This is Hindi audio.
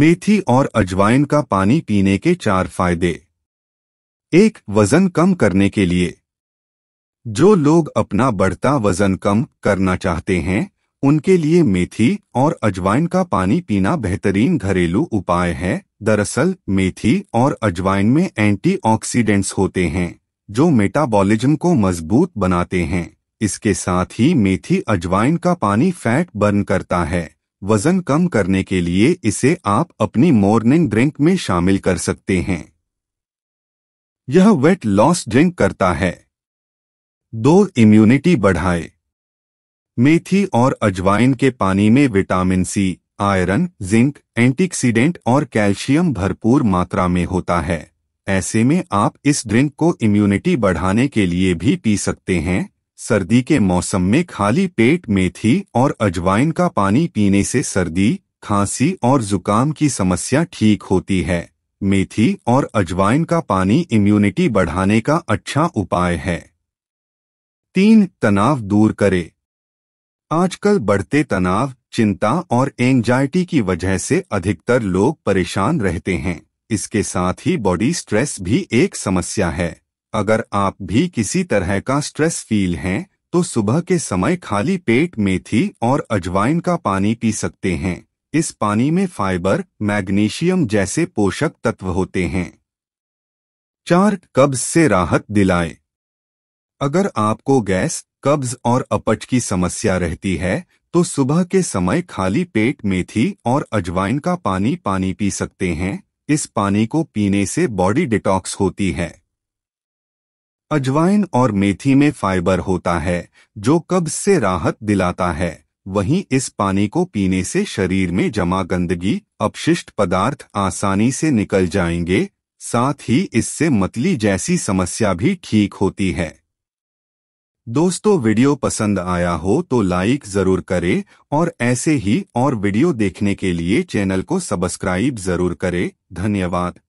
मेथी और अजवाइन का पानी पीने के चार फायदे एक वजन कम करने के लिए जो लोग अपना बढ़ता वजन कम करना चाहते हैं उनके लिए मेथी और अजवाइन का पानी पीना बेहतरीन घरेलू उपाय है दरअसल मेथी और अजवाइन में एंटीऑक्सीडेंट्स होते हैं जो मेटाबॉलिज्म को मजबूत बनाते हैं इसके साथ ही मेथी अजवाइन का पानी फैट बर्न करता है वजन कम करने के लिए इसे आप अपनी मॉर्निंग ड्रिंक में शामिल कर सकते हैं यह वेट लॉस ड्रिंक करता है दो इम्यूनिटी बढ़ाए मेथी और अजवाइन के पानी में vitamin C iron zinc antioxidant और कैल्शियम भरपूर मात्रा में होता है ऐसे में आप इस ड्रिंक को इम्यूनिटी बढ़ाने के लिए भी पी सकते हैं सर्दी के मौसम में खाली पेट मेथी और अजवाइन का पानी पीने से सर्दी खांसी और जुकाम की समस्या ठीक होती है मेथी और अजवाइन का पानी इम्यूनिटी बढ़ाने का अच्छा उपाय है तीन तनाव दूर करे आजकल बढ़ते तनाव चिंता और एंजाइटी की वजह से अधिकतर लोग परेशान रहते हैं इसके साथ ही बॉडी स्ट्रेस भी एक समस्या है अगर आप भी किसी तरह का स्ट्रेस फील हैं तो सुबह के समय खाली पेट मेथी और अजवाइन का पानी पी सकते हैं इस पानी में फाइबर मैग्नीशियम जैसे पोषक तत्व होते हैं चार कब्ज से राहत दिलाए अगर आपको गैस कब्ज और अपच की समस्या रहती है तो सुबह के समय खाली पेट मेथी और अजवाइन का पानी पानी पी सकते हैं इस पानी को पीने से बॉडी डिटॉक्स होती है अजवाइन और मेथी में फाइबर होता है जो कब्ज से राहत दिलाता है वहीं इस पानी को पीने से शरीर में जमा गंदगी अपशिष्ट पदार्थ आसानी से निकल जाएंगे साथ ही इससे मतली जैसी समस्या भी ठीक होती है दोस्तों वीडियो पसंद आया हो तो लाइक जरूर करें और ऐसे ही और वीडियो देखने के लिए चैनल को सब्सक्राइब जरूर करें धन्यवाद